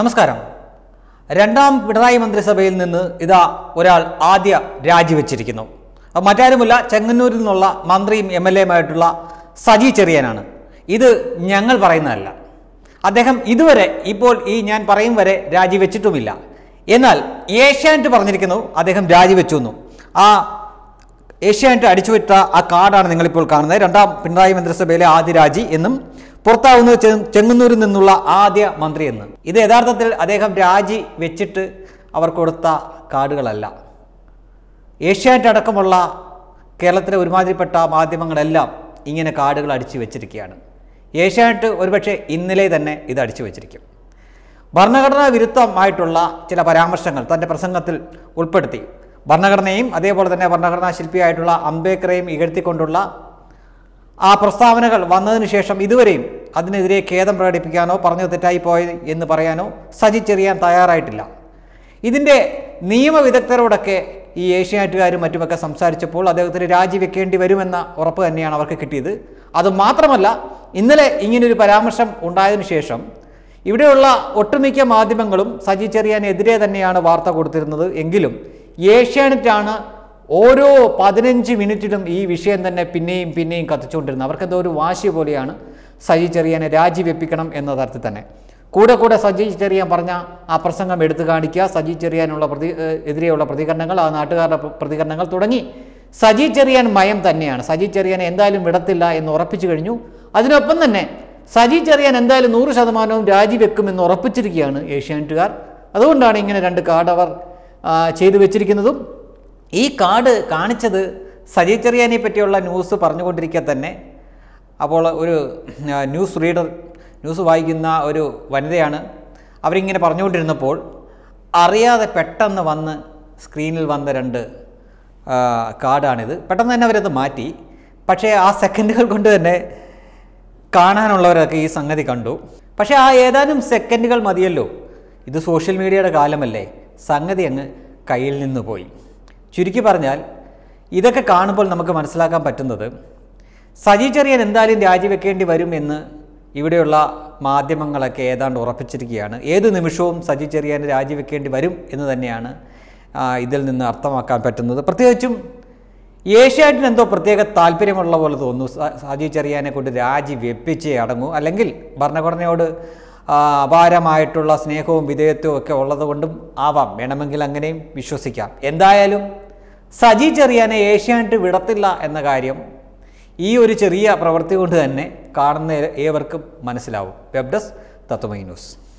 നമസ്കാരം രണ്ടാം പിണറായി മന്ത്രിസഭയിൽ നിന്ന് ഇതാ ഒരാൾ ആദ്യ രാജിവെച്ചിരിക്കുന്നു മറ്റാരുമല്ല ചെങ്ങന്നൂരിൽ നിന്നുള്ള മന്ത്രിയും എം എൽ എയുമായിട്ടുള്ള സജി ചെറിയാനാണ് ഇത് ഞങ്ങൾ പറയുന്നതല്ല അദ്ദേഹം ഇതുവരെ ഇപ്പോൾ ഈ ഞാൻ പറയും വരെ രാജിവെച്ചിട്ടുമില്ല എന്നാൽ ഏഷ്യാനെറ്റ് പറഞ്ഞിരിക്കുന്നു അദ്ദേഹം രാജിവെച്ചു എന്നു ആ ഏഷ്യാനെറ്റ് അടിച്ചുവിട്ട ആ കാർഡാണ് നിങ്ങളിപ്പോൾ കാണുന്നത് രണ്ടാം പിണറായി മന്ത്രിസഭയിലെ ആദ്യ രാജി എന്നും പുറത്താവുന്നത് ചെങ്ങന്നൂരിൽ നിന്നുള്ള ആദ്യ മന്ത്രി എന്ന് ഇത് യഥാർത്ഥത്തിൽ അദ്ദേഹം രാജി വെച്ചിട്ട് അവർ കൊടുത്ത കാർഡുകളല്ല ഏഷ്യാനെറ്റ് അടക്കമുള്ള കേരളത്തിലെ ഒരുമാതിരിപ്പെട്ട മാധ്യമങ്ങളെല്ലാം ഇങ്ങനെ കാർഡുകൾ അടിച്ചു വെച്ചിരിക്കുകയാണ് ഏഷ്യാനെറ്റ് ഒരുപക്ഷെ ഇന്നലെ തന്നെ ഇത് അടിച്ചു വെച്ചിരിക്കും ഭരണഘടനാ വിരുദ്ധമായിട്ടുള്ള ചില പരാമർശങ്ങൾ തൻ്റെ പ്രസംഗത്തിൽ ഉൾപ്പെടുത്തി ഭരണഘടനയും അതേപോലെ തന്നെ ഭരണഘടനാ ശില്പിയായിട്ടുള്ള അംബേദ്കറേയും ഇകഴ്ത്തിക്കൊണ്ടുള്ള ആ പ്രസ്താവനകൾ വന്നതിന് ശേഷം ഇതുവരെയും അതിനെതിരെ ഖേദം പ്രകടിപ്പിക്കാനോ പറഞ്ഞു തെറ്റായി പോയി എന്ന് പറയാനോ സജിച്ചെറിയാൻ തയ്യാറായിട്ടില്ല ഇതിൻ്റെ നിയമവിദഗ്ധരോടൊക്കെ ഈ ഏഷ്യാനാറ്റുകാരും മറ്റുമൊക്കെ സംസാരിച്ചപ്പോൾ അദ്ദേഹത്തിന് രാജിവെക്കേണ്ടി വരുമെന്ന ഉറപ്പ് തന്നെയാണ് അവർക്ക് കിട്ടിയത് അതുമാത്രമല്ല ഇന്നലെ ഇങ്ങനൊരു പരാമർശം ഉണ്ടായതിനു ശേഷം ഇവിടെയുള്ള ഒട്ടുമിക്ക മാധ്യമങ്ങളും സജി ചെറിയാനെതിരെ തന്നെയാണ് വാർത്ത കൊടുത്തിരുന്നത് എങ്കിലും ഏഷ്യാനെറ്റാണ് ഓരോ പതിനഞ്ച് മിനിറ്റിലും ഈ വിഷയം തന്നെ പിന്നെയും പിന്നെയും കത്തിച്ചുകൊണ്ടിരുന്നു അവർക്കെന്തോ ഒരു വാശി പോലെയാണ് സജി ചെറിയാനെ രാജിവെപ്പിക്കണം എന്ന തരത്തിൽ തന്നെ കൂടെ കൂടെ സജി ചെറിയാൻ പറഞ്ഞ ആ പ്രസംഗം എടുത്തു കാണിക്കുക സജി ചെറിയാനുള്ള പ്രതി എതിരെയുള്ള പ്രതികരണങ്ങൾ ആ നാട്ടുകാരുടെ പ്രതികരണങ്ങൾ തുടങ്ങി സജി ചെറിയാൻ മയം തന്നെയാണ് സജി ചെറിയാനെ എന്തായാലും വിടത്തില്ല എന്ന് ഉറപ്പിച്ചു കഴിഞ്ഞു അതിനൊപ്പം തന്നെ സജി ചെറിയാൻ എന്തായാലും നൂറ് ശതമാനവും രാജിവെക്കുമെന്ന് ഉറപ്പിച്ചിരിക്കുകയാണ് ഏഷ്യാനെറ്റുകാർ അതുകൊണ്ടാണ് ഇങ്ങനെ രണ്ട് കാർഡ് അവർ ചെയ്തു വെച്ചിരിക്കുന്നതും ഈ കാർഡ് കാണിച്ചത് സജി ചെറിയാനെ പറ്റിയുള്ള ന്യൂസ് പറഞ്ഞുകൊണ്ടിരിക്കുക തന്നെ അപ്പോൾ ഒരു ന്യൂസ് റീഡർ ന്യൂസ് വായിക്കുന്ന ഒരു വനിതയാണ് അവരിങ്ങനെ പറഞ്ഞുകൊണ്ടിരുന്നപ്പോൾ അറിയാതെ പെട്ടെന്ന് വന്ന് സ്ക്രീനിൽ വന്ന രണ്ട് കാർഡാണിത് പെട്ടെന്ന് തന്നെ അവരത് മാറ്റി പക്ഷേ ആ സെക്കൻഡുകൾ കൊണ്ട് തന്നെ കാണാനുള്ളവരൊക്കെ ഈ സംഗതി കണ്ടു പക്ഷേ ആ ഏതാനും സെക്കൻഡുകൾ മതിയല്ലോ ഇത് സോഷ്യൽ മീഡിയയുടെ കാലമല്ലേ സംഗതി അങ്ങ് കയ്യിൽ നിന്ന് പോയി ചുരുക്കി പറഞ്ഞാൽ ഇതൊക്കെ കാണുമ്പോൾ നമുക്ക് മനസ്സിലാക്കാൻ പറ്റുന്നത് സജി ചെറിയൻ എന്തായാലും രാജിവെക്കേണ്ടി വരും എന്ന് ഇവിടെയുള്ള മാധ്യമങ്ങളൊക്കെ ഏതാണ്ട് ഉറപ്പിച്ചിരിക്കുകയാണ് ഏത് നിമിഷവും സജി ചെറിയാൻ രാജിവെക്കേണ്ടി വരും എന്ന് തന്നെയാണ് ഇതിൽ നിന്ന് അർത്ഥമാക്കാൻ പറ്റുന്നത് പ്രത്യേകിച്ചും ഏഷ്യാറ്റിന് എന്തോ പ്രത്യേക താല്പര്യമുള്ള പോലെ തോന്നുന്നു സജി ചെറിയാനെ കൊണ്ട് രാജി വെപ്പിച്ചേ അടങ്ങൂ അല്ലെങ്കിൽ ഭരണഘടനയോട് അപാരമായിട്ടുള്ള സ്നേഹവും വിധേയത്വവും ഒക്കെ ഉള്ളതുകൊണ്ടും ആവാം വേണമെങ്കിൽ അങ്ങനെയും വിശ്വസിക്കാം എന്തായാലും സജി ചെറിയാനെ ഏഷ്യാനെറ്റ് വിടത്തില്ല എന്ന കാര്യം ഈ ഒരു ചെറിയ പ്രവൃത്തി കൊണ്ട് തന്നെ കാണുന്ന ഏവർക്കും മനസ്സിലാവും വെബ് ഡെസ്ക് തത്വമൈ ന്യൂസ്